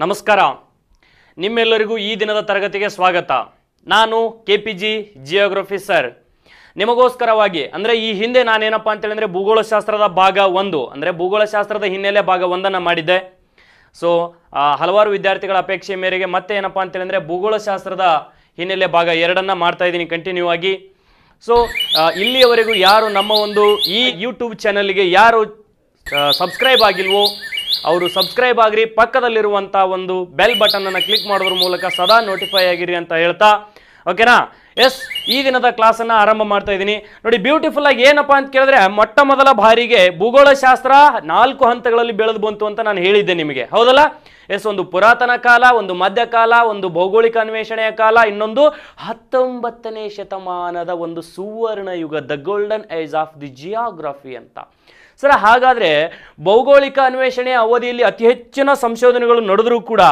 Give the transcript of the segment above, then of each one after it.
ನಮಸ್ಕಾರ ನಿಮ್ಮೆಲ್ಲರಿಗೂ ಈ ದಿನದ ತರಗತಿಗೆ ಸ್ವಾಗತ ನಾನು K P G geography sir ನಿಮಗೋಸ್ಕರವಾಗಿ ಅಂದರೆ ಈ ಹಿಂದೆ ನಾನೇನಪ್ಪ ಅಂತೇಳಿ ಭೂಗೋಳಶಾಸ್ತ್ರದ ಭಾಗ ಒಂದು ಅಂದರೆ ಭೂಗೋಳಶಾಸ್ತ್ರದ ಹಿನ್ನೆಲೆ ಭಾಗ ಒಂದನ್ನು ಮಾಡಿದ್ದೆ ಸೊ ಹಲವಾರು ವಿದ್ಯಾರ್ಥಿಗಳ ಅಪೇಕ್ಷೆ ಮೇರೆಗೆ ಮತ್ತೆ ಏನಪ್ಪ ಅಂತೇಳಿ ಅಂದರೆ ಭೂಗೋಳಶಾಸ್ತ್ರದ ಹಿನ್ನೆಲೆ ಭಾಗ ಎರಡನ್ನು ಮಾಡ್ತಾ ಇದ್ದೀನಿ ಕಂಟಿನ್ಯೂ ಆಗಿ ಸೊ ಇಲ್ಲಿಯವರೆಗೂ ಯಾರು ನಮ್ಮ ಒಂದು ಈ ಯೂಟ್ಯೂಬ್ ಚಾನಲ್ಗೆ ಯಾರು ಸಬ್ಸ್ಕ್ರೈಬ್ ಆಗಿಲ್ವೋ ಅವರು ಸಬ್ಸ್ಕ್ರೈಬ್ ಆಗಿರಿ ಪಕ್ಕದಲ್ಲಿರುವಂಥ ಒಂದು ಬೆಲ್ ಬಟನ್ ಅನ್ನ ಕ್ಲಿಕ್ ಮಾಡೋದ್ರ ಮೂಲಕ ಸದಾ ನೋಟಿಫೈ ಆಗಿರಿ ಅಂತ ಹೇಳ್ತಾ ಓಕೆನಾ ಎಸ್ ಈಗಿನದ ಅನ್ನ ಆರಂಭ ಮಾಡ್ತಾ ಇದ್ದೀನಿ ನೋಡಿ ಬ್ಯೂಟಿಫುಲ್ ಆಗಿ ಏನಪ್ಪ ಅಂತ ಕೇಳಿದ್ರೆ ಮೊಟ್ಟ ಮೊದಲ ಬಾರಿಗೆ ಭೂಗೋಳ ಶಾಸ್ತ್ರ ನಾಲ್ಕು ಹಂತಗಳಲ್ಲಿ ಬೆಳೆದು ಬಂತು ಅಂತ ನಾನು ಹೇಳಿದ್ದೆ ನಿಮಗೆ ಹೌದಲ್ಲ ಎಸ್ ಒಂದು ಪುರಾತನ ಕಾಲ ಒಂದು ಮಧ್ಯಕಾಲ ಒಂದು ಭೌಗೋಳಿಕ ಅನ್ವೇಷಣೆಯ ಕಾಲ ಇನ್ನೊಂದು ಹತ್ತೊಂಬತ್ತನೇ ಶತಮಾನದ ಒಂದು ಸುವರ್ಣ ಯುಗ the golden age of the geography ಅಂತ ಸರ ಹಾಗಾದರೆ ಭೌಗೋಳಿಕ ಅನ್ವೇಷಣೆ ಅವಧಿಯಲ್ಲಿ ಅತಿ ಹೆಚ್ಚಿನ ಸಂಶೋಧನೆಗಳು ನಡೆದರೂ ಕೂಡ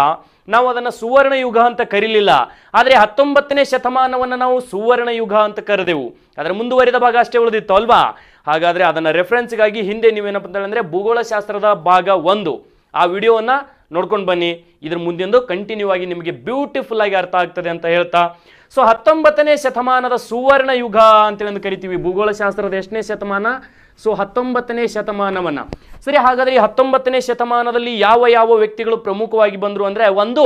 ನಾವು ಅದನ್ನು ಸುವರ್ಣ ಯುಗ ಅಂತ ಕರೀಲಿಲ್ಲ ಆದರೆ ಹತ್ತೊಂಬತ್ತನೇ ಶತಮಾನವನ್ನು ನಾವು ಸುವರ್ಣ ಯುಗ ಅಂತ ಕರೆದೆವು ಅದರ ಮುಂದುವರಿದ ಭಾಗ ಅಷ್ಟೇ ಉಳಿದಿತ್ತು ಅಲ್ವಾ ಹಾಗಾದರೆ ಅದನ್ನು ರೆಫರೆನ್ಸ್ಗಾಗಿ ಹಿಂದೆ ನೀವೇನಪ್ಪ ಅಂತೇಳಂದರೆ ಭೂಗೋಳಶಾಸ್ತ್ರದ ಭಾಗ ಒಂದು ಆ ವಿಡಿಯೋವನ್ನು ನೋಡ್ಕೊಂಡು ಬನ್ನಿ ಇದ್ರ ಮುಂದೆಂದು ಕಂಟಿನ್ಯೂ ಆಗಿ ನಿಮಗೆ ಬ್ಯೂಟಿಫುಲ್ ಆಗಿ ಅರ್ಥ ಆಗ್ತದೆ ಅಂತ ಹೇಳ್ತಾ ಸೊ ಹತ್ತೊಂಬತ್ತನೇ ಶತಮಾನದ ಸುವರ್ಣ ಯುಗ ಅಂತೇಳಿ ಕರಿತೀವಿ ಭೂಗೋಳಶಾಸ್ತ್ರದ ಎಷ್ಟನೇ ಶತಮಾನ ಸೊ ಹತ್ತೊಂಬತ್ತನೇ ಶತಮಾನವನ್ನು ಸರಿ ಹಾಗಾದರೆ ಈ ಹತ್ತೊಂಬತ್ತನೇ ಶತಮಾನದಲ್ಲಿ ಯಾವ ಯಾವ ವ್ಯಕ್ತಿಗಳು ಪ್ರಮುಖವಾಗಿ ಬಂದರು ಅಂದರೆ ಒಂದು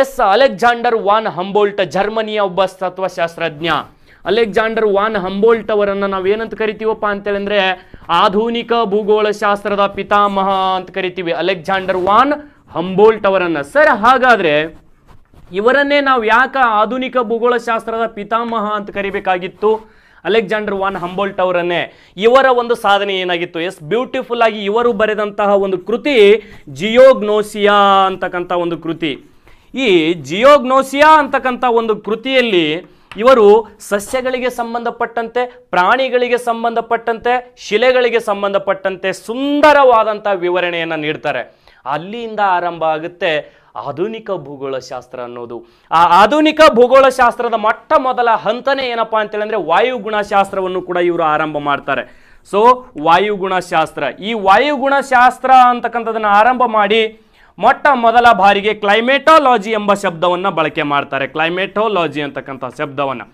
ಎಸ್ ಅಲೆಕ್ಸಾಂಡರ್ ವಾನ್ ಹಂಬೋಲ್ಟ್ ಜರ್ಮನಿಯ ಒಬ್ಬ ತತ್ವಶಾಸ್ತ್ರಜ್ಞ ಅಲೆಕ್ಸಾಂಡರ್ ವಾನ್ ಹಂಬೋಲ್ಟ್ ಅವರನ್ನು ನಾವೇನಂತ ಕರಿತೀವಪ್ಪ ಅಂತೇಳಿದ್ರೆ ಆಧುನಿಕ ಭೂಗೋಳಶಾಸ್ತ್ರದ ಪಿತಾಮಹ ಅಂತ ಕರಿತೀವಿ ಅಲೆಕ್ಸಾಂಡರ್ ವಾನ್ ಹಂಬೋಲ್ಟ್ ಅವರನ್ನು ಸರ್ ಹಾಗಾದರೆ ಇವರನ್ನೇ ನಾವು ಯಾಕೆ ಆಧುನಿಕ ಭೂಗೋಳಶಾಸ್ತ್ರದ ಪಿತಾಮಹ ಅಂತ ಕರಿಬೇಕಾಗಿತ್ತು ಅಲೆಕ್ಸಾಂಡರ್ ವಾನ್ ಹಂಬೋಲ್ಟ್ ಅವರನ್ನೇ ಇವರ ಒಂದು ಸಾಧನೆ ಏನಾಗಿತ್ತು ಎಸ್ ಬ್ಯೂಟಿಫುಲ್ ಆಗಿ ಇವರು ಬರೆದಂತಹ ಒಂದು ಕೃತಿ ಜಿಯೋಗ್ನೋಸಿಯಾ ಅಂತಕ್ಕಂಥ ಒಂದು ಕೃತಿ ಈ ಜಿಯೋಗ್ನೋಸಿಯಾ ಅಂತಕ್ಕಂಥ ಒಂದು ಕೃತಿಯಲ್ಲಿ ಇವರು ಸಸ್ಯಗಳಿಗೆ ಸಂಬಂಧಪಟ್ಟಂತೆ ಪ್ರಾಣಿಗಳಿಗೆ ಸಂಬಂಧಪಟ್ಟಂತೆ ಶಿಲೆಗಳಿಗೆ ಸಂಬಂಧಪಟ್ಟಂತೆ ಸುಂದರವಾದಂಥ ವಿವರಣೆಯನ್ನು ನೀಡ್ತಾರೆ ಅಲ್ಲಿಯಿಂದ ಆರಂಭ ಆಗುತ್ತೆ ಆಧುನಿಕ ಭೂಗೋಳಶಾಸ್ತ್ರ ಅನ್ನೋದು ಆ ಆಧುನಿಕ ಭೂಗೋಳಶಾಸ್ತ್ರದ ಮೊಟ್ಟ ಮೊದಲ ಹಂತನೇ ಏನಪ್ಪಾ ಅಂತೇಳಂದ್ರೆ ವಾಯುಗುಣಶಾಸ್ತ್ರವನ್ನು ಕೂಡ ಇವರು ಆರಂಭ ಮಾಡ್ತಾರೆ ಸೊ ವಾಯುಗುಣಶಾಸ್ತ್ರ ಈ ವಾಯುಗುಣಶಾಸ್ತ್ರ ಅಂತಕ್ಕಂಥದನ್ನು ಆರಂಭ ಮಾಡಿ ಮೊಟ್ಟ ಮೊದಲ ಬಾರಿಗೆ ಕ್ಲೈಮೇಟೋಲಾಜಿ ಎಂಬ ಶಬ್ದವನ್ನು ಬಳಕೆ ಮಾಡ್ತಾರೆ ಕ್ಲೈಮೇಟೋಲಾಜಿ ಅಂತಕ್ಕಂಥ ಶಬ್ದವನ್ನು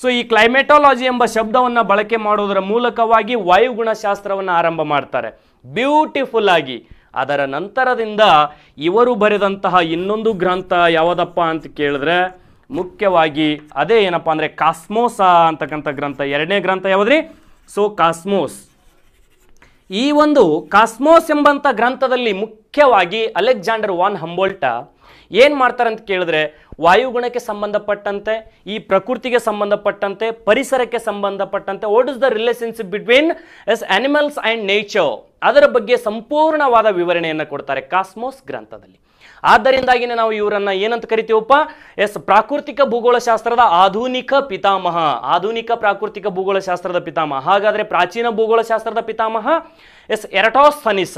ಸೊ ಈ ಕ್ಲೈಮೇಟೋಲಾಜಿ ಎಂಬ ಶಬ್ದವನ್ನು ಬಳಕೆ ಮಾಡೋದರ ಮೂಲಕವಾಗಿ ವಾಯುಗುಣಶಾಸ್ತ್ರವನ್ನು ಆರಂಭ ಮಾಡ್ತಾರೆ ಬ್ಯೂಟಿಫುಲ್ ಆಗಿ ಅದರ ನಂತರದಿಂದ ಇವರು ಬರೆದಂತಹ ಇನ್ನೊಂದು ಗ್ರಂಥ ಯಾವುದಪ್ಪ ಅಂತ ಕೇಳಿದ್ರೆ ಮುಖ್ಯವಾಗಿ ಅದೇ ಏನಪ್ಪ ಅಂದರೆ ಕಾಸ್ಮೋಸ ಅಂತಕ್ಕಂಥ ಗ್ರಂಥ ಎರಡನೇ ಗ್ರಂಥ ಯಾವುದ್ರಿ ಸೊ ಕಾಸ್ಮೋಸ್ ಈ ಒಂದು ಕಾಸ್ಮೋಸ್ ಎಂಬಂಥ ಗ್ರಂಥದಲ್ಲಿ ಮುಖ್ಯವಾಗಿ ಅಲೆಕ್ಸಾಂಡರ್ ವಾನ್ ಹಂಬೋಲ್ಟ ಏನು ಮಾಡ್ತಾರೆ ಅಂತ ಕೇಳಿದ್ರೆ ವಾಯುಗುಣಕ್ಕೆ ಸಂಬಂಧಪಟ್ಟಂತೆ ಈ ಪ್ರಕೃತಿಗೆ ಸಂಬಂಧಪಟ್ಟಂತೆ ಪರಿಸರಕ್ಕೆ ಸಂಬಂಧಪಟ್ಟಂತೆ what is the relationship between yes animals and nature ಅದರ ಬಗ್ಗೆ ಸಂಪೂರ್ಣವಾದ ವಿವರಣೆಯನ್ನು ಕೊಡ್ತಾರೆ ಕಾಸ್ಮೋಸ್ ಗ್ರಂಥದಲ್ಲಿ ಆದ್ದರಿಂದಾಗಿನೇ ನಾವು ಇವರನ್ನ ಏನಂತ ಕರಿತೀವಪ್ಪ ಎಸ್ ಪ್ರಾಕೃತಿಕ ಭೂಗೋಳಶಾಸ್ತ್ರದ ಆಧುನಿಕ ಪಿತಾಮಹ ಆಧುನಿಕ ಪ್ರಾಕೃತಿಕ ಭೂಗೋಳಶಾಸ್ತ್ರದ ಪಿತಾಮಹ ಹಾಗಾದರೆ ಪ್ರಾಚೀನ ಭೂಗೋಳಶಾಸ್ತ್ರದ ಪಿತಾಮಹ ಎಸ್ ಫನಿಸ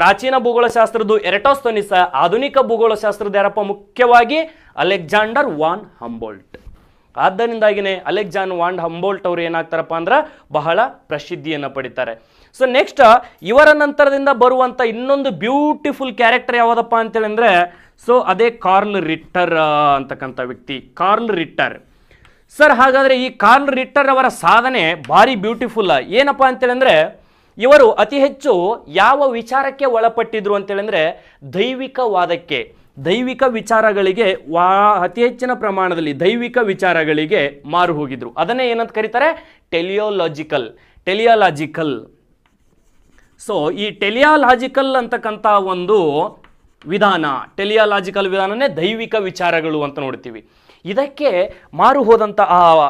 ಪ್ರಾಚೀನ ಭೂಗೋಳಶಾಸ್ತ್ರದ್ದು ಎರಟೋಸ್ತೋನಿಸ ಆಧುನಿಕ ಭೂಗೋಳಶಾಸ್ತ್ರದ ಯಾರಪ್ಪ ಮುಖ್ಯವಾಗಿ ಅಲೆಕ್ಸಾಂಡರ್ ವಾನ್ ಹಂಬೋಲ್ಟ್ ಆದ್ದರಿಂದಾಗಿನೇ ಅಲೆಕ್ಸಾಂಡರ್ ವಾನ್ ಹಂಬೋಲ್ಟ್ ಅವರು ಏನಾಗ್ತಾರಪ್ಪ ಅಂದ್ರೆ ಬಹಳ ಪ್ರಸಿದ್ಧಿಯನ್ನು ಪಡಿತಾರೆ ಸೊ ನೆಕ್ಸ್ಟ್ ಇವರ ನಂತರದಿಂದ ಬರುವಂಥ ಇನ್ನೊಂದು ಬ್ಯೂಟಿಫುಲ್ ಕ್ಯಾರೆಕ್ಟರ್ ಯಾವುದಪ್ಪ ಹೇಳಿದ್ರೆ ಸೊ ಅದೇ ಕಾರ್ಲ್ ರಿಟ್ಟರ್ ಅಂತಕ್ಕಂಥ ವ್ಯಕ್ತಿ ಕಾರ್ಲ್ ರಿಟ್ಟರ್ ಸರ್ ಹಾಗಾದರೆ ಈ ಕಾರ್ಲ್ ರಿಟ್ಟರ್ ಅವರ ಸಾಧನೆ ಭಾರಿ ಬ್ಯೂಟಿಫುಲ್ಲ ಏನಪ್ಪ ಹೇಳಿದ್ರೆ ಇವರು ಅತಿ ಹೆಚ್ಚು ಯಾವ ವಿಚಾರಕ್ಕೆ ಒಳಪಟ್ಟಿದ್ರು ಅಂತೇಳಂದ್ರೆ ದೈವಿಕವಾದಕ್ಕೆ ದೈವಿಕ ವಿಚಾರಗಳಿಗೆ ವಾ ಅತಿ ಹೆಚ್ಚಿನ ಪ್ರಮಾಣದಲ್ಲಿ ದೈವಿಕ ವಿಚಾರಗಳಿಗೆ ಮಾರು ಹೋಗಿದ್ರು ಅದನ್ನೇ ಏನಂತ ಕರೀತಾರೆ ಟೆಲಿಯೋಲಾಜಿಕಲ್ ಟೆಲಿಯಾಲಾಜಿಕಲ್ ಸೊ ಈ ಟೆಲಿಯಾಲಾಜಿಕಲ್ ಅಂತಕ್ಕಂಥ ಒಂದು ವಿಧಾನ ಟೆಲಿಯಾಲಾಜಿಕಲ್ ವಿಧಾನನೇ ದೈವಿಕ ವಿಚಾರಗಳು ಅಂತ ನೋಡ್ತೀವಿ ಇದಕ್ಕೆ ಮಾರು ಹೋದಂತಹ ಆ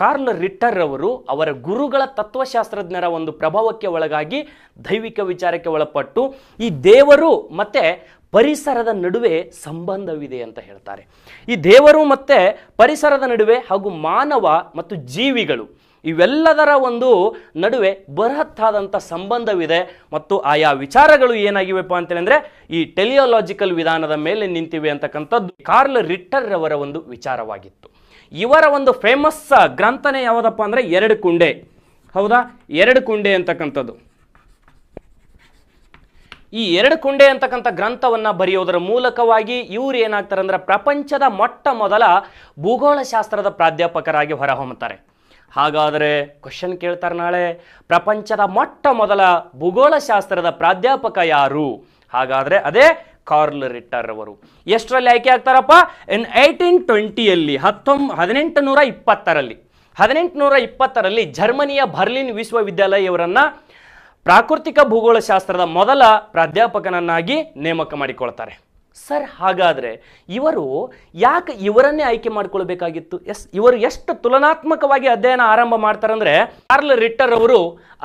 ಕಾರ್ಲ್ ರಿಟ್ಟರ್ ಅವರು ಅವರ ಗುರುಗಳ ತತ್ವಶಾಸ್ತ್ರಜ್ಞರ ಒಂದು ಪ್ರಭಾವಕ್ಕೆ ಒಳಗಾಗಿ ದೈವಿಕ ವಿಚಾರಕ್ಕೆ ಒಳಪಟ್ಟು ಈ ದೇವರು ಮತ್ತು ಪರಿಸರದ ನಡುವೆ ಸಂಬಂಧವಿದೆ ಅಂತ ಹೇಳ್ತಾರೆ ಈ ದೇವರು ಮತ್ತು ಪರಿಸರದ ನಡುವೆ ಹಾಗೂ ಮಾನವ ಮತ್ತು ಜೀವಿಗಳು ಇವೆಲ್ಲದರ ಒಂದು ನಡುವೆ ಬೃಹತ್ತಾದಂಥ ಸಂಬಂಧವಿದೆ ಮತ್ತು ಆಯಾ ವಿಚಾರಗಳು ಏನಾಗಿವೆಪ್ಪ ಅಂತೇಳಿದ್ರೆ ಈ ಟೆಲಿಯೋಲಾಜಿಕಲ್ ವಿಧಾನದ ಮೇಲೆ ನಿಂತಿವೆ ಅಂತಕ್ಕಂಥದ್ದು ಕಾರ್ಲ್ ರಿಟ್ಟರ್ ಅವರ ಒಂದು ವಿಚಾರವಾಗಿತ್ತು ಇವರ ಒಂದು ಫೇಮಸ್ ಗ್ರಂಥನೇ ಯಾವುದಪ್ಪ ಅಂದರೆ ಎರಡು ಕುಂಡೆ ಹೌದಾ ಎರಡು ಕುಂಡೆ ಅಂತಕ್ಕಂಥದ್ದು ಈ ಎರಡು ಕುಂಡೆ ಅಂತಕ್ಕಂಥ ಗ್ರಂಥವನ್ನು ಬರೆಯೋದರ ಮೂಲಕವಾಗಿ ಇವರು ಏನಾಗ್ತಾರೆ ಅಂದರೆ ಪ್ರಪಂಚದ ಮೊಟ್ಟ ಮೊದಲ ಭೂಗೋಳಶಾಸ್ತ್ರದ ಪ್ರಾಧ್ಯಾಪಕರಾಗಿ ಹೊರಹೊಮ್ಮುತ್ತಾರೆ ಹಾಗಾದರೆ ಕ್ವಶನ್ ಕೇಳ್ತಾರೆ ನಾಳೆ ಪ್ರಪಂಚದ ಮೊಟ್ಟ ಮೊದಲ ಭೂಗೋಳಶಾಸ್ತ್ರದ ಪ್ರಾಧ್ಯಾಪಕ ಯಾರು ಹಾಗಾದರೆ ಅದೇ ಕಾರ್ಲ್ ರಿಟ್ಟರ್ ಅವರು ಎಷ್ಟರಲ್ಲಿ ಆಯ್ಕೆ ಆಗ್ತಾರಪ್ಪ ಇನ್ ಏಯ್ಟೀನ್ ಟ್ವೆಂಟಿಯಲ್ಲಿ ಹತ್ತೊಂ ಹದಿನೆಂಟು ನೂರ ಇಪ್ಪತ್ತರಲ್ಲಿ ಹದಿನೆಂಟುನೂರ ಇಪ್ಪತ್ತರಲ್ಲಿ ಜರ್ಮನಿಯ ಬರ್ಲಿನ್ ವಿಶ್ವವಿದ್ಯಾಲಯ ಪ್ರಾಕೃತಿಕ ಭೂಗೋಳಶಾಸ್ತ್ರದ ಮೊದಲ ಪ್ರಾಧ್ಯಾಪಕನನ್ನಾಗಿ ನೇಮಕ ಮಾಡಿಕೊಳ್ತಾರೆ ಸರ್ ಹಾಗಾದರೆ ಇವರು ಯಾಕೆ ಇವರನ್ನೇ ಆಯ್ಕೆ ಮಾಡಿಕೊಳ್ಬೇಕಾಗಿತ್ತು ಎಸ್ ಇವರು ಎಷ್ಟು ತುಲನಾತ್ಮಕವಾಗಿ ಅಧ್ಯಯನ ಆರಂಭ ಮಾಡ್ತಾರಂದ್ರೆ ಕಾರ್ಲ್ ರಿಟ್ಟರ್ ಅವರು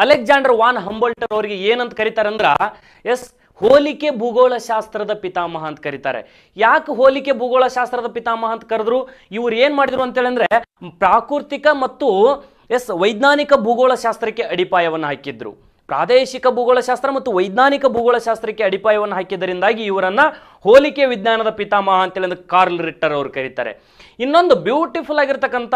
ಅಲೆಕ್ಸಾಂಡರ್ ವಾನ್ ಹಂಬೋಲ್ಟರ್ ಅವರಿಗೆ ಏನಂತ ಕರೀತಾರಂದ್ರ ಎಸ್ ಹೋಲಿಕೆ ಭೂಗೋಳಶಾಸ್ತ್ರದ ಪಿತಾಮಹ ಅಂತ ಕರೀತಾರೆ ಯಾಕೆ ಹೋಲಿಕೆ ಭೂಗೋಳಶಾಸ್ತ್ರದ ಪಿತಾಮಹ ಅಂತ ಕರೆದ್ರು ಇವ್ರು ಏನ್ ಮಾಡಿದ್ರು ಅಂದ್ರೆ ಪ್ರಾಕೃತಿಕ ಮತ್ತು ಎಸ್ ವೈಜ್ಞಾನಿಕ ಭೂಗೋಳಶಾಸ್ತ್ರಕ್ಕೆ ಅಡಿಪಾಯವನ್ನು ಹಾಕಿದ್ರು ಪ್ರಾದೇಶಿಕ ಭೂಗೋಳಶಾಸ್ತ್ರ ಮತ್ತು ವೈಜ್ಞಾನಿಕ ಭೂಗೋಳಶಾಸ್ತ್ರಕ್ಕೆ ಅಡಿಪಾಯವನ್ನು ಹಾಕಿದ್ದರಿಂದಾಗಿ ಇವರನ್ನ ಹೋಲಿಕೆ ವಿಜ್ಞಾನದ ಪಿತಾಮಹ ಅಂತೇಳಿ ಕಾರ್ಲ್ ರಿಟ್ಟರ್ ಅವರು ಕರೀತಾರೆ ಇನ್ನೊಂದು ಬ್ಯೂಟಿಫುಲ್ ಆಗಿರ್ತಕ್ಕಂಥ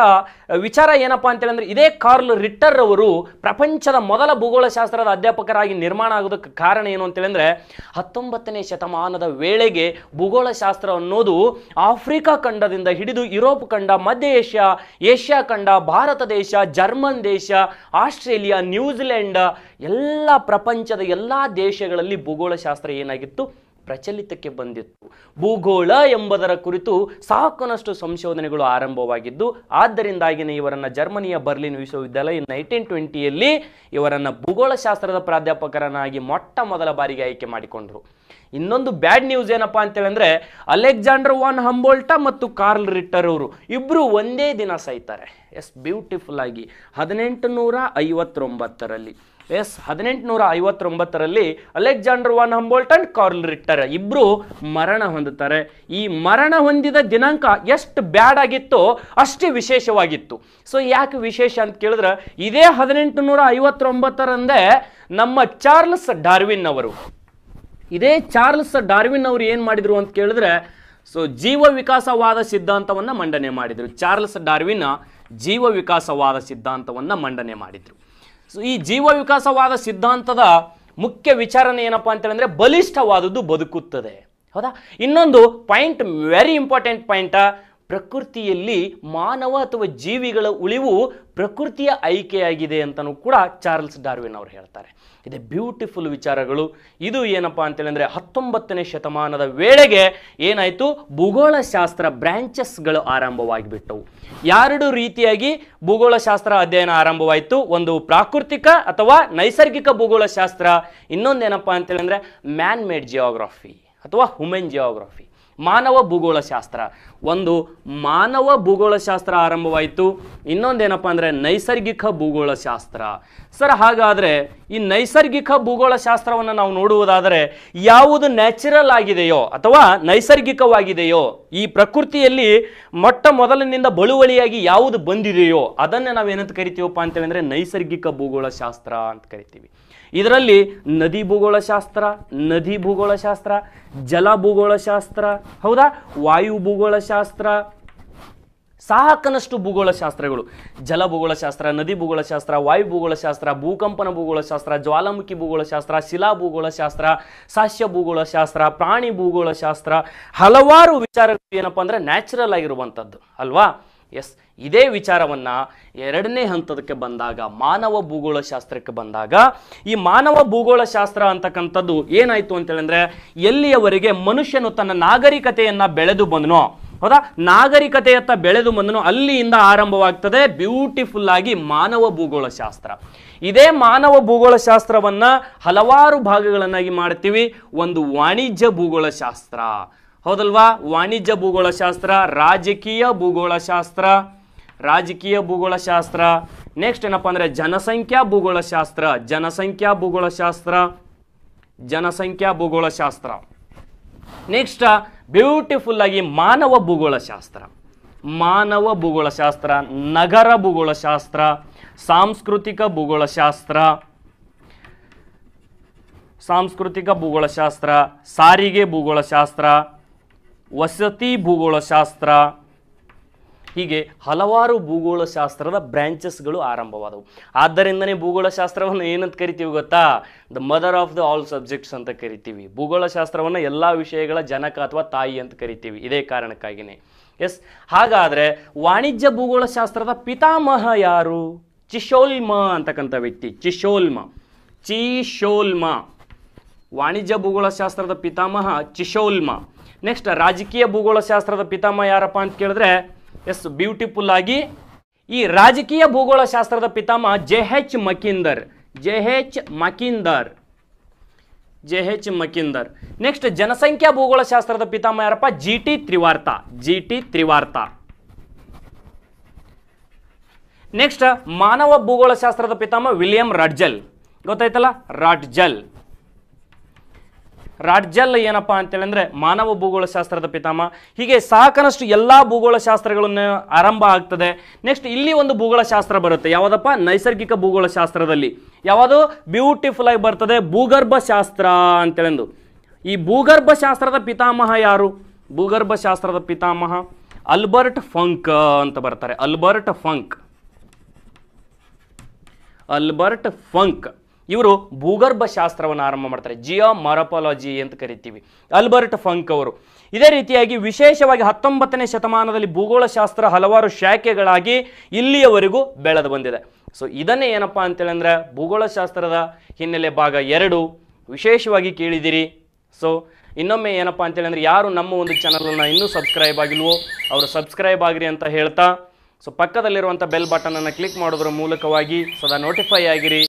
ವಿಚಾರ ಏನಪ್ಪಾ ಅಂತೇಳಿ ಇದೇ ಕಾರ್ಲ್ ರಿಟ್ಟರ್ ಅವರು ಪ್ರಪಂಚದ ಮೊದಲ ಭೂಗೋಳಶಾಸ್ತ್ರದ ಅಧ್ಯಾಪಕರಾಗಿ ನಿರ್ಮಾಣ ಆಗೋದಕ್ಕೆ ಕಾರಣ ಏನು ಅಂತೇಳಿ ಹತ್ತೊಂಬತ್ತನೇ ಶತಮಾನದ ವೇಳೆಗೆ ಭೂಗೋಳಶಾಸ್ತ್ರ ಅನ್ನೋದು ಆಫ್ರಿಕಾ ಖಂಡದಿಂದ ಹಿಡಿದು ಯುರೋಪ್ ಖಂಡ ಮಧ್ಯ ಏಷ್ಯಾ ಏಷ್ಯಾ ಖಂಡ ಭಾರತ ದೇಶ ಜರ್ಮನ್ ದೇಶ ಆಸ್ಟ್ರೇಲಿಯಾ ನ್ಯೂಜಿಲೆಂಡ್ ಎಲ್ಲ ಎಲ್ಲ ಪ್ರಪಂಚದ ಎಲ್ಲ ದೇಶಗಳಲ್ಲಿ ಭೂಗೋಳಶಾಸ್ತ್ರ ಏನಾಗಿತ್ತು ಪ್ರಚಲಿತಕ್ಕೆ ಬಂದಿತ್ತು ಭೂಗೋಳ ಎಂಬುದರ ಕುರಿತು ಸಾಕನಷ್ಟು ಸಂಶೋಧನೆಗಳು ಆರಂಭವಾಗಿದ್ದು ಆದ್ದರಿಂದಾಗಿನೇ ಇವರನ್ನು ಜರ್ಮನಿಯ ಬರ್ಲಿನ್ ವಿಶ್ವವಿದ್ಯಾಲಯ ನೈನ್ಟೀನ್ ಟ್ವೆಂಟಿಯಲ್ಲಿ ಇವರನ್ನು ಭೂಗೋಳಶಾಸ್ತ್ರದ ಪ್ರಾಧ್ಯಾಪಕರನ್ನಾಗಿ ಮೊಟ್ಟ ಮೊದಲ ಬಾರಿಗೆ ಆಯ್ಕೆ ಮಾಡಿಕೊಂಡರು ಇನ್ನೊಂದು ಬ್ಯಾಡ್ ನ್ಯೂಸ್ ಏನಪ್ಪಾ ಅಂತೇಳಂದ್ರೆ ಅಲೆಕ್ಸಾಂಡರ್ ವಾನ್ ಹಂಬೋಲ್ಟಾ ಮತ್ತು ಕಾರ್ಲ್ ರಿಟ್ಟರ್ ಅವರು ಇಬ್ಬರು ಒಂದೇ ದಿನ ಸಾಯ್ತಾರೆ ಎಸ್ ಬ್ಯೂಟಿಫುಲ್ ಆಗಿ ಹದಿನೆಂಟು ನೂರ ಐವತ್ತೊಂಬತ್ತರಲ್ಲಿ ಎಸ್ ಹದಿನೆಂಟುನೂರ ಐವತ್ತೊಂಬತ್ತರಲ್ಲಿ Alexander von Humboldt and Carl Ritter ಇಬ್ಬರು ಮರಣ ಹೊಂದುತ್ತಾರೆ ಈ ಮರಣ ಹೊಂದಿದ ದಿನಾಂಕ ಎಷ್ಟು ಬ್ಯಾಡ್ ಆಗಿತ್ತೋ ಅಷ್ಟೇ ವಿಶೇಷವಾಗಿತ್ತು ಸೊ ಯಾಕೆ ವಿಶೇಷ ಅಂತ ಕೇಳಿದ್ರೆ ಇದೇ ಹದಿನೆಂಟುನೂರ ಐವತ್ತೊಂಬತ್ತರಂದೇ ನಮ್ಮ ಚಾರ್ಲ್ಸ್ ಡಾರ್ವಿನ್ ಅವರು ಇದೇ ಚಾರ್ಲ್ಸ್ ಡಾರ್ವಿನ್ ಅವರು ಏನು ಮಾಡಿದರು ಅಂತ ಕೇಳಿದ್ರೆ ಸೊ ಜೀವ ವಿಕಾಸವಾದ ಸಿದ್ಧಾಂತವನ್ನು ಮಂಡನೆ ಮಾಡಿದರು ಚಾರ್ಲ್ಸ್ ಡಾರ್ವಿನ್ ಜೀವ ವಿಕಾಸವಾದ ಸಿದ್ಧಾಂತವನ್ನು ಮಂಡನೆ ಮಾಡಿದರು ಈ ಜೀವ ವಿಕಾಸವಾದ ಸಿದ್ಧಾಂತದ ಮುಖ್ಯ ವಿಚಾರನೆ ಏನಪ್ಪಾ ಹೇಳಿದ್ರೆ ಬಲಿಷ್ಠವಾದದ್ದು ಬದುಕುತ್ತದೆ ಹೌದಾ ಇನ್ನೊಂದು ಪಾಯಿಂಟ್ ವೆರಿ ಇಂಪಾರ್ಟೆಂಟ್ ಪಾಯಿಂಟ್ ಪ್ರಕೃತಿಯಲ್ಲಿ ಮಾನವ ಅಥವಾ ಜೀವಿಗಳ ಉಳಿವು ಪ್ರಕೃತಿಯ ಆಯ್ಕೆಯಾಗಿದೆ ಅಂತಲೂ ಕೂಡ ಚಾರ್ಲ್ಸ್ ಡಾರ್ವಿನ್ ಅವರು ಹೇಳ್ತಾರೆ ಇದೆ ಬ್ಯೂಟಿಫುಲ್ ವಿಚಾರಗಳು ಇದು ಏನಪ್ಪ ಅಂತೇಳಿ ಹತ್ತೊಂಬತ್ತನೇ ಶತಮಾನದ ವೇಳೆಗೆ ಏನಾಯಿತು ಭೂಗೋಳಶಾಸ್ತ್ರ ಬ್ರ್ಯಾಂಚಸ್ಗಳು ಆರಂಭವಾಗಿಬಿಟ್ಟವು ಎರಡು ರೀತಿಯಾಗಿ ಭೂಗೋಳಶಾಸ್ತ್ರ ಅಧ್ಯಯನ ಆರಂಭವಾಯಿತು ಒಂದು ಪ್ರಾಕೃತಿಕ ಅಥವಾ ನೈಸರ್ಗಿಕ ಭೂಗೋಳಶಾಸ್ತ್ರ ಇನ್ನೊಂದೇನಪ್ಪ ಅಂತೇಳಿ ಅಂದರೆ ಮ್ಯಾನ್ ಮೇಡ್ ಜಿಯೋಗ್ರಫಿ ಅಥವಾ ಹುಮೆನ್ ಜಿಯೋಗ್ರಫಿ ಮಾನವ ಭೂಗೋಳಶಾಸ್ತ್ರ ಒಂದು ಮಾನವ ಭೂಗೋಳಶಾಸ್ತ್ರ ಆರಂಭವಾಯಿತು ಇನ್ನೊಂದೇನಪ್ಪ ಅಂದರೆ ನೈಸರ್ಗಿಕ ಭೂಗೋಳಶಾಸ್ತ್ರ ಸರ್ ಹಾಗಾದರೆ ಈ ನೈಸರ್ಗಿಕ ಭೂಗೋಳಶಾಸ್ತ್ರವನ್ನು ನಾವು ನೋಡುವುದಾದರೆ ಯಾವುದು ನ್ಯಾಚುರಲ್ ಆಗಿದೆಯೋ ಅಥವಾ ನೈಸರ್ಗಿಕವಾಗಿದೆಯೋ ಈ ಪ್ರಕೃತಿಯಲ್ಲಿ ಮೊಟ್ಟ ಮೊದಲಿನಿಂದ ಬಳುವಳಿಯಾಗಿ ಯಾವುದು ಬಂದಿದೆಯೋ ಅದನ್ನು ನಾವೇನಂತ ಕರಿತೀವಪ್ಪ ಅಂತೇಳಿದ್ರೆ ನೈಸರ್ಗಿಕ ಭೂಗೋಳಶಾಸ್ತ್ರ ಅಂತ ಕರಿತೀವಿ ಇದರಲ್ಲಿ ನದಿ ಭೂಗೋಳಶಾಸ್ತ್ರ ನದಿ ಭೂಗೋಳಶಾಸ್ತ್ರ ಜಲ ಭೂಗೋಳಶಾಸ್ತ್ರ ಹೌದಾ ವಾಯು ಭೂಗೋಳಶಾಸ್ತ್ರ ಸಾಕನಷ್ಟು ಭೂಗೋಳಶಾಸ್ತ್ರಗಳು ಜಲ ಭೂಗೋಳಶಾಸ್ತ್ರ ನದಿ ಭೂಗೋಳಶಾಸ್ತ್ರ ವಾಯು ಭೂಗೋಳಶಾಸ್ತ್ರ ಭೂಕಂಪನ ಭೂಗೋಳಶಾಸ್ತ್ರ ಜ್ವಾಲಾಮುಖಿ ಭೂಗೋಳಶಾಸ್ತ್ರ ಶಿಲಾ ಭೂಗೋಳಶಾಸ್ತ್ರ ಸಸ್ಯ ಭೂಗೋಳಶಾಸ್ತ್ರ ಪ್ರಾಣಿ ಭೂಗೋಳಶಾಸ್ತ್ರ ಹಲವಾರು ವಿಚಾರಗಳು ಏನಪ್ಪ ಅಂದರೆ ನ್ಯಾಚುರಲ್ ಆಗಿರುವಂಥದ್ದು ಅಲ್ವಾ ಎಸ್ ಇದೇ ವಿಚಾರವನ್ನು ಎರಡನೇ ಹಂತದಕ್ಕೆ ಬಂದಾಗ ಮಾನವ ಭೂಗೋಳಶಾಸ್ತ್ರಕ್ಕೆ ಬಂದಾಗ ಈ ಮಾನವ ಭೂಗೋಳಶಾಸ್ತ್ರ ಅಂತಕ್ಕಂಥದ್ದು ಏನಾಯಿತು ಅಂತೇಳಿದ್ರೆ ಎಲ್ಲಿಯವರೆಗೆ ಮನುಷ್ಯನು ತನ್ನ ನಾಗರಿಕತೆಯನ್ನು ಬೆಳೆದು ಬಂದನೋ ಹೌದಾ ನಾಗರಿಕತೆಯತ್ತ ಬೆಳೆದು ಬಂದನು ಅಲ್ಲಿಯಿಂದ ಆರಂಭವಾಗ್ತದೆ ಬ್ಯೂಟಿಫುಲ್ ಆಗಿ ಮಾನವ ಭೂಗೋಳ ಶಾಸ್ತ್ರ ಇದೇ ಮಾನವ ಭೂಗೋಳ ಶಾಸ್ತ್ರವನ್ನ ಹಲವಾರು ಭಾಗಗಳನ್ನಾಗಿ ಮಾಡ್ತೀವಿ ಒಂದು ವಾಣಿಜ್ಯ ಭೂಗೋಳ ಶಾಸ್ತ್ರ ಹೌದಲ್ವಾ ವಾಣಿಜ್ಯ ಭೂಗೋಳ ಶಾಸ್ತ್ರ ರಾಜಕೀಯ ಭೂಗೋಳ ಶಾಸ್ತ್ರ ರಾಜಕೀಯ ಭೂಗೋಳ ಶಾಸ್ತ್ರ ನೆಕ್ಸ್ಟ್ ಏನಪ್ಪ ಅಂದರೆ ಜನಸಂಖ್ಯಾ ಶಾಸ್ತ್ರ ಜನಸಂಖ್ಯಾ ಶಾಸ್ತ್ರ ಜನಸಂಖ್ಯಾ ಶಾಸ್ತ್ರ ನೆಕ್ಸ್ಟ್ ಬ್ಯೂಟಿಫುಲ್ ಆಗಿ ಮಾನವ ಭೂಗೋಳಶಾಸ್ತ್ರ ಮಾನವ ಭೂಗೋಳಶಾಸ್ತ್ರ ನಗರ ಭೂಗೋಳಶಾಸ್ತ್ರ ಸಾಂಸ್ಕೃತಿಕ ಭೂಗೋಳಶಾಸ್ತ್ರ ಸಾಂಸ್ಕೃತಿಕ ಭೂಗೋಳಶಾಸ್ತ್ರ ಸಾರಿಗೆ ಭೂಗೋಳಶಾಸ್ತ್ರ ವಸತಿ ಭೂಗೋಳಶಾಸ್ತ್ರ ಹೀಗೆ ಹಲವಾರು ಭೂಗೋಳಶಾಸ್ತ್ರದ ಬ್ರ್ಯಾಂಚಸ್ಗಳು ಆರಂಭವಾದವು ಆದ್ದರಿಂದನೇ ಭೂಗೋಳಶಾಸ್ತ್ರವನ್ನು ಏನಂತ ಕರಿತೀವಿ ಗೊತ್ತಾ the mother of the all subjects ಅಂತ ಕರಿತೀವಿ ಭೂಗೋಳಶಾಸ್ತ್ರವನ್ನು ಎಲ್ಲ ವಿಷಯಗಳ ಜನಕ ಅಥವಾ ತಾಯಿ ಅಂತ ಕರಿತೀವಿ ಇದೇ ಕಾರಣಕ್ಕಾಗಿಯೇ ಎಸ್ ಹಾಗಾದರೆ ವಾಣಿಜ್ಯ ಭೂಗೋಳಶಾಸ್ತ್ರದ ಪಿತಾಮಹ ಯಾರು ಚಿಶೋಲ್ಮ ಅಂತಕ್ಕಂಥ ವ್ಯಕ್ತಿ ಚಿಶೋಲ್ಮ ಚಿಶೋಲ್ಮ ವಾಣಿಜ್ಯ ಭೂಗೋಳಶಾಸ್ತ್ರದ ಪಿತಾಮಹ ಚಿಶೋಲ್ಮ ನೆಕ್ಸ್ಟ್ ರಾಜಕೀಯ ಭೂಗೋಳಶಾಸ್ತ್ರದ ಪಿತಾಮಹ ಯಾರಪ್ಪ ಅಂತ ಕೇಳಿದ್ರೆ ಎಸ್ ಬ್ಯೂಟಿಫುಲ್ ಆಗಿ ಈ ರಾಜಕೀಯ ಭೂಗೋಳಶಾಸ್ತ್ರದ ಪಿತಾಮಹ J H Mackinder J H Mackinder J H Mackinder next ಜನಸಂಖ್ಯಾ ಭೂಗೋಳಶಾಸ್ತ್ರದ ಪಿತಾಮಹ ಯಾರಪ್ಪ G T Trewartha G T Trewartha next ಮಾನವ ಭೂಗೋಳಶಾಸ್ತ್ರದ ಪಿತಾಮಹ ವಿಲಿಯಂ ರಾಡ್ಜಲ್ ಗೊತ್ತಾಯ್ತಲ್ಲ ರಾಡ್ಜಲ್ ರಾಜ್ಯಲ್ಲ ಏನಪ್ಪ ಅಂತೇಳಂದ್ರೆ ಮಾನವ ಭೂಗೋಳಶಾಸ್ತ್ರದ ಪಿತಾಮ ಹೀಗೆ ಸಾಕಷ್ಟು ಎಲ್ಲ ಭೂಗೋಳಶಾಸ್ತ್ರಗಳನ್ನು ಆರಂಭ ಆಗ್ತದೆ ನೆಕ್ಸ್ಟ್ ಇಲ್ಲಿ ಒಂದು ಭೂಗೋಳಶಾಸ್ತ್ರ ಬರುತ್ತೆ ಯಾವುದಪ್ಪ ನೈಸರ್ಗಿಕ ಭೂಗೋಳಶಾಸ್ತ್ರದಲ್ಲಿ ಯಾವುದು ಬ್ಯೂಟಿಫುಲ್ ಆಗಿ ಬರ್ತದೆ ಭೂಗರ್ಭಶಾಸ್ತ್ರ ಅಂತೇಳೆಂದು ಈ ಭೂಗರ್ಭ ಶಾಸ್ತ್ರದ ಪಿತಾಮಹ ಯಾರು ಭೂಗರ್ಭ ಶಾಸ್ತ್ರದ ಪಿತಾಮಹ ಅಲ್ಬರ್ಟ್ ಫಂಕ್ ಅಂತ ಬರ್ತಾರೆ ಅಲ್ಬರ್ಟ್ ಫಂಕ್ ಅಲ್ಬರ್ಟ್ ಫಂಕ್ ಇವರು ಭೂಗರ್ಭ ಶಾಸ್ತ್ರವನ್ನು ಆರಂಭ ಮಾಡ್ತಾರೆ ಜಿಯೋ ಮಾರಪಾಲಜಿ ಅಂತ ಕರಿತೀವಿ ಅಲ್ಬರ್ಟ್ ಫಂಕ್ ಅವರು ಇದೇ ರೀತಿಯಾಗಿ ವಿಶೇಷವಾಗಿ ಹತ್ತೊಂಬತ್ತನೇ ಶತಮಾನದಲ್ಲಿ ಭೂಗೋಳಶಾಸ್ತ್ರ ಹಲವಾರು ಶಾಖೆಗಳಾಗಿ ಇಲ್ಲಿಯವರೆಗೂ ಬೆಳೆದು ಬಂದಿದೆ ಸೊ ಇದನ್ನೇ ಏನಪ್ಪಾ ಅಂತೇಳಂದ್ರೆ ಭೂಗೋಳಶಾಸ್ತ್ರದ ಹಿನ್ನೆಲೆ ಭಾಗ ಎರಡು ವಿಶೇಷವಾಗಿ ಕೇಳಿದಿರಿ ಸೊ ಇನ್ನೊಮ್ಮೆ ಏನಪ್ಪಾ ಅಂತೇಳಿದ್ರೆ ಯಾರು ನಮ್ಮ ಒಂದು ಚಾನಲನ್ನು ಇನ್ನೂ ಸಬ್ಸ್ಕ್ರೈಬ್ ಆಗಿಲ್ವೋ ಅವರು ಸಬ್ಸ್ಕ್ರೈಬ್ ಆಗಿರಿ ಅಂತ ಹೇಳ್ತಾ ಸೊ ಪಕ್ಕದಲ್ಲಿರುವಂಥ ಬೆಲ್ ಬಟನನ್ನು ಕ್ಲಿಕ್ ಮಾಡೋದ್ರ ಮೂಲಕವಾಗಿ ಸದಾ ನೋಟಿಫೈ ಆಗಿರಿ